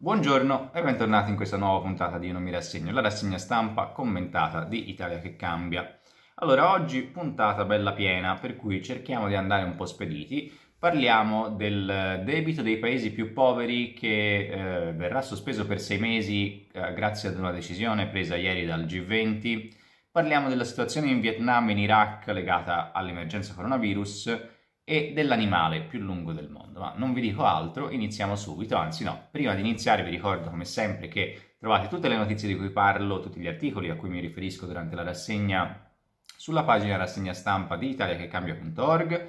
Buongiorno e bentornati in questa nuova puntata di Io non mi rassegno, la rassegna stampa commentata di Italia che cambia. Allora, oggi puntata bella piena, per cui cerchiamo di andare un po' spediti. Parliamo del debito dei paesi più poveri che eh, verrà sospeso per sei mesi eh, grazie ad una decisione presa ieri dal G20. Parliamo della situazione in Vietnam e in Iraq legata all'emergenza coronavirus e dell'animale più lungo del mondo. Ma non vi dico altro, iniziamo subito, anzi no, prima di iniziare vi ricordo come sempre che trovate tutte le notizie di cui parlo, tutti gli articoli a cui mi riferisco durante la rassegna sulla pagina rassegna stampa di italiachecambia.org,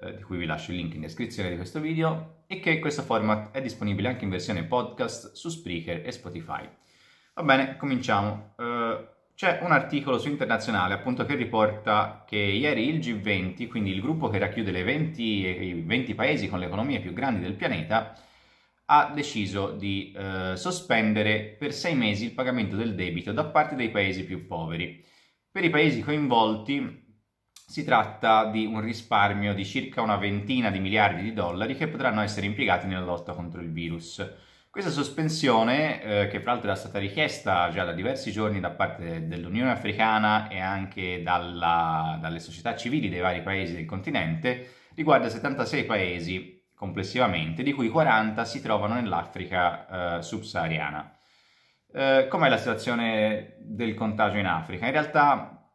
eh, di cui vi lascio il link in descrizione di questo video, e che questo format è disponibile anche in versione podcast su Spreaker e Spotify. Va bene, cominciamo. Uh, c'è un articolo su Internazionale appunto che riporta che ieri il G20, quindi il gruppo che racchiude le 20, i 20 paesi con le economie più grandi del pianeta, ha deciso di eh, sospendere per sei mesi il pagamento del debito da parte dei paesi più poveri. Per i paesi coinvolti si tratta di un risparmio di circa una ventina di miliardi di dollari che potranno essere impiegati nella lotta contro il virus. Questa sospensione, eh, che fra l'altro era stata richiesta già da diversi giorni da parte dell'Unione Africana e anche dalla, dalle società civili dei vari paesi del continente, riguarda 76 paesi complessivamente, di cui 40 si trovano nell'Africa eh, subsahariana. Eh, com'è la situazione del contagio in Africa? In realtà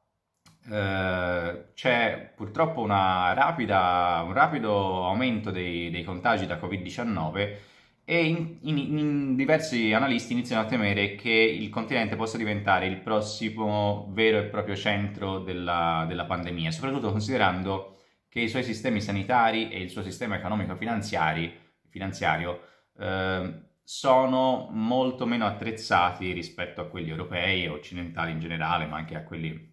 eh, c'è purtroppo rapida, un rapido aumento dei, dei contagi da Covid-19 e in, in, in diversi analisti iniziano a temere che il continente possa diventare il prossimo vero e proprio centro della, della pandemia, soprattutto considerando che i suoi sistemi sanitari e il suo sistema economico finanziario eh, sono molto meno attrezzati rispetto a quelli europei e occidentali in generale, ma anche a quelli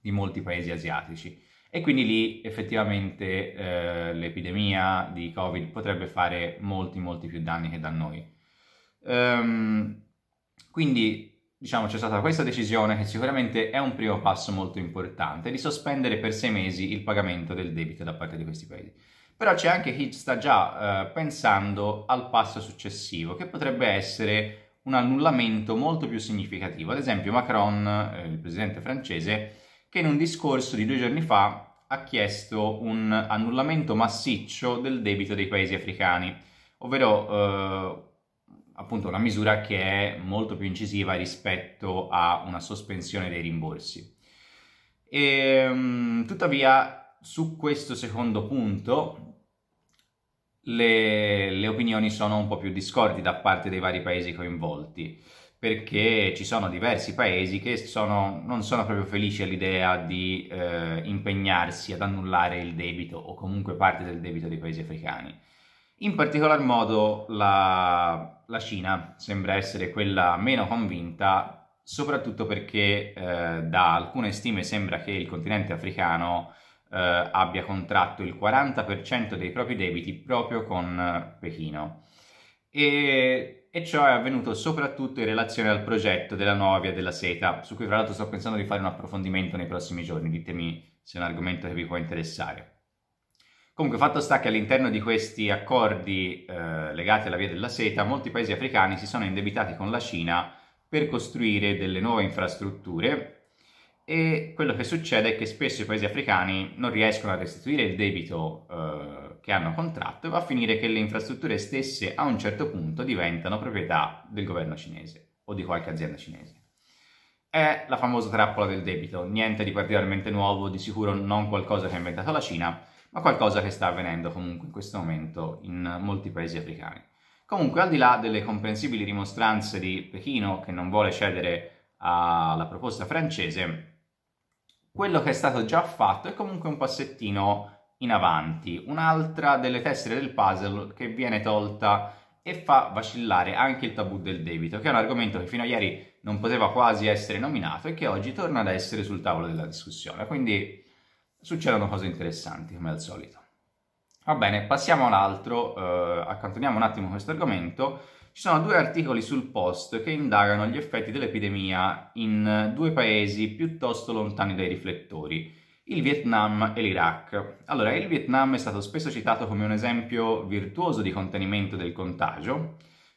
di molti paesi asiatici e quindi lì effettivamente eh, l'epidemia di Covid potrebbe fare molti molti più danni che da noi. Um, ehm, quindi diciamo c'è stata questa decisione che sicuramente è un primo passo molto importante di sospendere per sei mesi il pagamento del debito da parte di questi paesi. Però c'è anche chi sta già eh, pensando al passo successivo, che potrebbe essere un annullamento molto più significativo. Ad esempio Macron, eh, il presidente francese, che in un discorso di due giorni fa ha chiesto un annullamento massiccio del debito dei paesi africani, ovvero eh, appunto una misura che è molto più incisiva rispetto a una sospensione dei rimborsi. E, ehm, tuttavia, su questo secondo punto le, le, opinioni sono un po' più discordi da parte dei vari paesi coinvolti perché ci sono diversi paesi che sono, non sono proprio felici all'idea di eh, impegnarsi ad annullare il debito o comunque parte del debito dei paesi africani. In particolar modo la, la Cina sembra essere quella meno convinta, soprattutto perché eh, da alcune stime sembra che il continente africano eh, abbia contratto il 40% dei propri debiti proprio con eh, Pechino. E e ciò è avvenuto soprattutto in relazione al progetto della nuova via della seta, su cui fra l'altro sto pensando di fare un approfondimento nei prossimi giorni, ditemi se è un argomento che vi può interessare. Comunque fatto sta che all'interno di questi accordi eh, legati alla via della seta, molti paesi africani si sono indebitati con la Cina per costruire delle nuove infrastrutture e quello che succede è che spesso i paesi africani non riescono a restituire il debito eh, che hanno contratto e va a finire che le infrastrutture stesse a un certo punto diventano proprietà del governo cinese o di qualche azienda cinese. È la famosa trappola del debito, niente di particolarmente nuovo, di sicuro non qualcosa che ha inventato la Cina, ma qualcosa che sta avvenendo comunque in questo momento in molti paesi africani. Comunque, al di là delle comprensibili rimostranze di Pechino che non vuole cedere alla proposta francese, quello che è stato già fatto è comunque un passettino in avanti, un'altra delle tessere del puzzle che viene tolta e fa vacillare anche il tabù del debito, che è un argomento che fino a ieri non poteva quasi essere nominato e che oggi torna ad essere sul tavolo della discussione, quindi succedono cose interessanti come al solito. Va bene, passiamo all'altro, eh, accantoniamo un attimo questo argomento ci sono due articoli sul post che indagano gli effetti dell'epidemia in due paesi piuttosto lontani dai riflettori, il Vietnam e l'Iraq. Allora, il Vietnam è stato spesso citato come un esempio virtuoso di contenimento del contagio,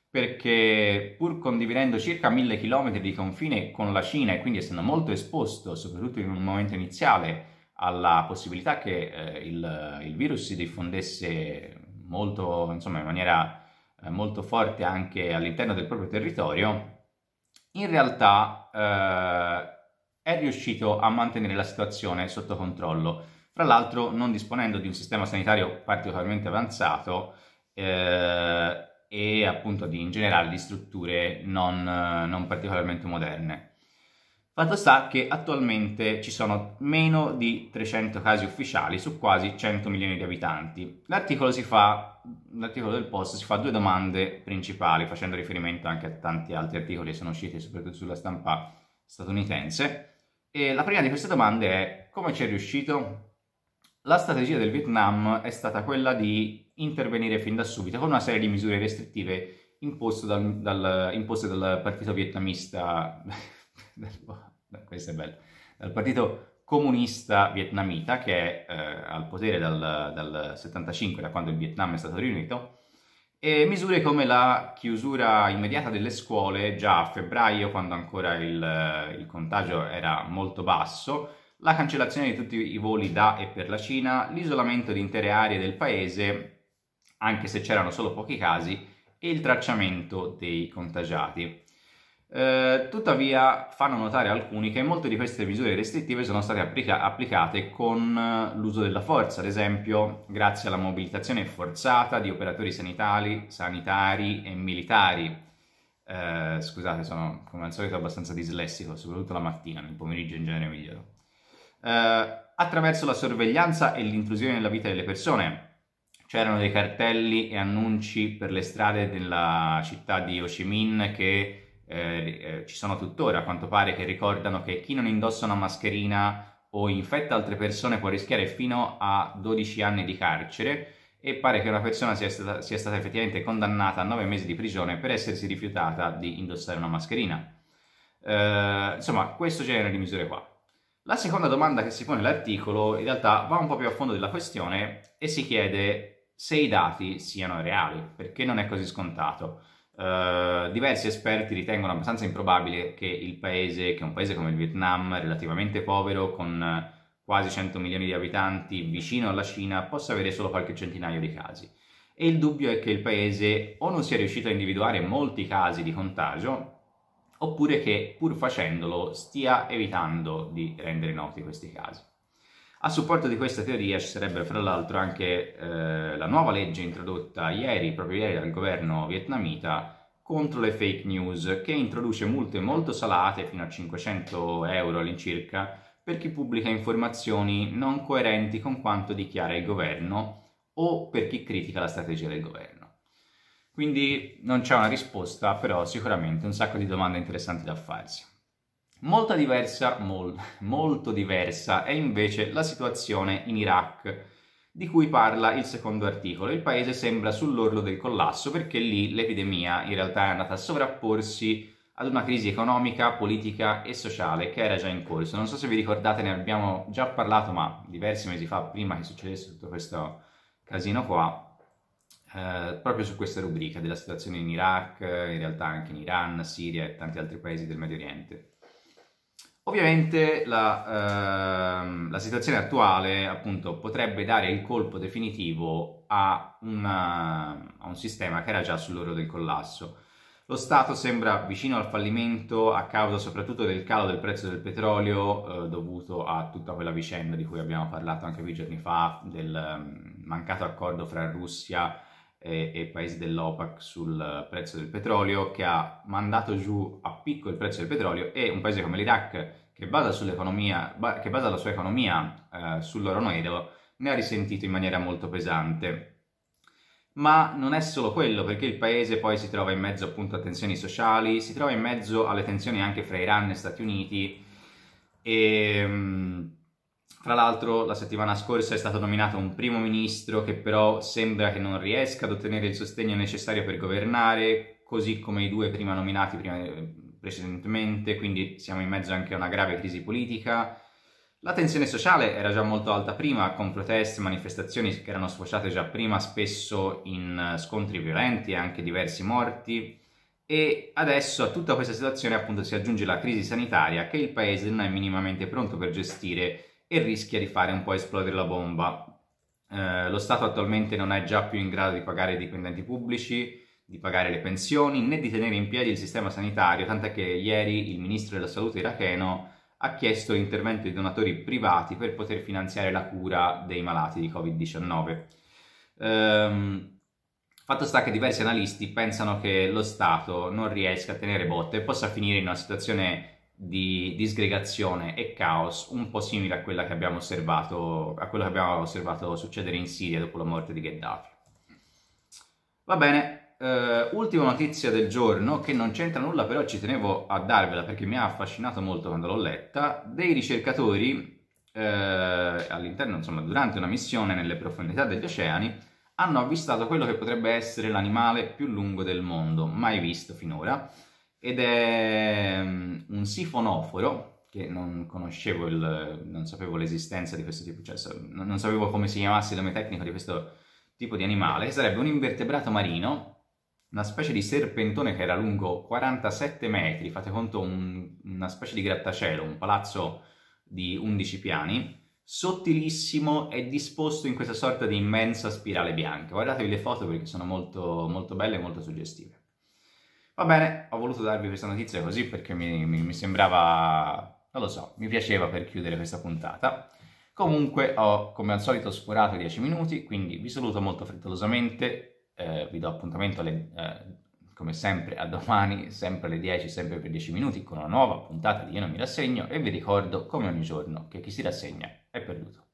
perché pur condividendo circa mille chilometri di confine con la Cina e quindi essendo molto esposto, soprattutto in un momento iniziale, alla possibilità che eh, il, il, virus si diffondesse molto, insomma, in maniera eh, molto forte anche all'interno del proprio territorio, in realtà eh, è riuscito a mantenere la situazione sotto controllo, fra l'altro non disponendo di un sistema sanitario particolarmente avanzato eh, e appunto di, in generale di strutture non, non particolarmente moderne. Fatto sta che attualmente ci sono meno di 300 casi ufficiali su quasi 100 milioni di abitanti. L'articolo, fa, l'articolo del post si fa due domande principali, facendo riferimento anche a tanti altri articoli che sono usciti soprattutto sulla stampa statunitense. E la prima di queste domande è come ci è riuscito? La strategia del Vietnam è stata quella di intervenire fin da subito con una serie di misure restrittive imposte dal, dal, imposte dal partito vietnamista questo è bello, dal partito comunista vietnamita che è eh, al potere dal, dal 75, da quando il Vietnam è stato riunito, e misure come la chiusura immediata delle scuole già a febbraio, quando ancora il, il, contagio era molto basso, la cancellazione di tutti i voli da e per la Cina, l'isolamento di intere aree del paese, anche se c'erano solo pochi casi, e il tracciamento dei contagiati. Eh, tuttavia fanno notare alcuni che molte di queste misure restrittive sono state applica- applicate con eh, l'uso della forza, ad esempio grazie alla mobilitazione forzata di operatori sanitari, sanitari e militari. Eh, scusate, sono come al solito abbastanza dislessico, soprattutto la mattina, nel pomeriggio in genere migliore. Eh, attraverso la sorveglianza e l'intrusione nella vita delle persone. C'erano dei cartelli e annunci per le strade della città di Ho Chi Minh che eh, eh, ci sono tuttora, a quanto pare, che ricordano che chi non indossa una mascherina o infetta altre persone può rischiare fino a 12 anni di carcere e pare che una persona sia stata, sia stata effettivamente condannata a 9 mesi di prigione per essersi rifiutata di indossare una mascherina. Eh, insomma, questo genere di misure qua. La seconda domanda che si pone l'articolo in realtà va un po' più a fondo della questione e si chiede se i dati siano reali, perché non è così scontato. Eh, diversi esperti ritengono abbastanza improbabile che il paese, che un paese come il Vietnam, relativamente povero, con eh, quasi 100 milioni di abitanti, vicino alla Cina, possa avere solo qualche centinaio di casi. E il dubbio è che il paese o non sia riuscito a individuare molti casi di contagio, oppure che pur facendolo stia evitando di rendere noti questi casi. A supporto di questa teoria ci sarebbe fra l'altro anche eh, la nuova legge introdotta ieri, proprio ieri dal governo vietnamita contro le fake news che introduce multe molto salate fino a 500 euro all'incirca per chi pubblica informazioni non coerenti con quanto dichiara il governo o per chi critica la strategia del governo. Quindi non c'è una risposta, però sicuramente un sacco di domande interessanti da farsi. Molto diversa, mol, molto diversa è invece la situazione in Iraq, di cui parla il secondo articolo. Il paese sembra sull'orlo del collasso perché lì l'epidemia in realtà è andata a sovrapporsi ad una crisi economica, politica e sociale che era già in corso. Non so se vi ricordate, ne abbiamo già parlato, ma diversi mesi fa, prima che succedesse tutto questo casino qua, eh, proprio su questa rubrica della situazione in Iraq, eh, in realtà anche in Iran, Siria e tanti altri paesi del Medio Oriente. Ovviamente la, ehm, la situazione attuale appunto, potrebbe dare il colpo definitivo a, una, a un sistema che era già sull'orlo del collasso. Lo Stato sembra vicino al fallimento a causa soprattutto del calo del prezzo del petrolio eh, dovuto a tutta quella vicenda di cui abbiamo parlato anche qui giorni fa, del ehm, mancato accordo fra Russia e e, e paesi dell'OPAC sul prezzo del petrolio che ha mandato giù a picco il prezzo del petrolio e un paese come l'Iraq che basa, che basa la sua economia eh, sull'oro nero ne ha risentito in maniera molto pesante. Ma non è solo quello, perché il paese poi si trova in mezzo appunto a tensioni sociali, si trova in mezzo alle tensioni anche fra Iran e Stati Uniti e mm, tra l'altro la settimana scorsa è stato nominato un primo ministro che però sembra che non riesca ad ottenere il sostegno necessario per governare, così come i due prima nominati prima, eh, precedentemente, quindi siamo in mezzo anche a una grave crisi politica. La tensione sociale era già molto alta prima, con proteste, manifestazioni che erano sfociate già prima, spesso in eh, scontri violenti e anche diversi morti. E adesso a tutta questa situazione appunto si aggiunge la crisi sanitaria che il paese non è minimamente pronto per gestire e rischia di fare un po' esplodere la bomba. Eh, lo Stato attualmente non è già più in grado di pagare i dipendenti pubblici, di pagare le pensioni, né di tenere in piedi il sistema sanitario, tant'è che ieri il ministro della salute iracheno ha chiesto l'intervento di donatori privati per poter finanziare la cura dei malati di Covid-19. Ehm, Fatto sta che diversi analisti pensano che lo Stato non riesca a tenere botte e possa finire in una situazione di disgregazione e caos un po' simile a, quella che abbiamo osservato, a quello che abbiamo osservato succedere in Siria dopo la morte di Gheddafi. Va bene, eh, ultima notizia del giorno che non c'entra nulla però ci tenevo a darvela perché mi ha affascinato molto quando l'ho letta, dei ricercatori eh, all'interno, insomma, durante una missione nelle profondità degli oceani hanno avvistato quello che potrebbe essere l'animale più lungo del mondo, mai visto finora, ed è mm, un sifonoforo che non conoscevo, il, non sapevo l'esistenza di questo tipo, cioè non sapevo come si chiamasse il nome tecnico di questo tipo di animale, sarebbe un invertebrato marino, una specie di serpentone che era lungo 47 metri, fate conto un, una specie di grattacielo, un palazzo di 11 piani, sottilissimo e disposto in questa sorta di immensa spirale bianca. Guardatevi le foto perché sono molto, molto belle e molto suggestive. Va bene, ho voluto darvi questa notizia così perché mi, mi, mi sembrava, non lo so, mi piaceva per chiudere questa puntata. Comunque ho come al solito sforato i 10 minuti, quindi vi saluto molto frettolosamente, eh, vi do appuntamento alle, eh, come sempre a domani, sempre alle 10, sempre per 10 minuti, con una nuova puntata di Io non mi rassegno e vi ricordo come ogni giorno che chi si rassegna è perduto.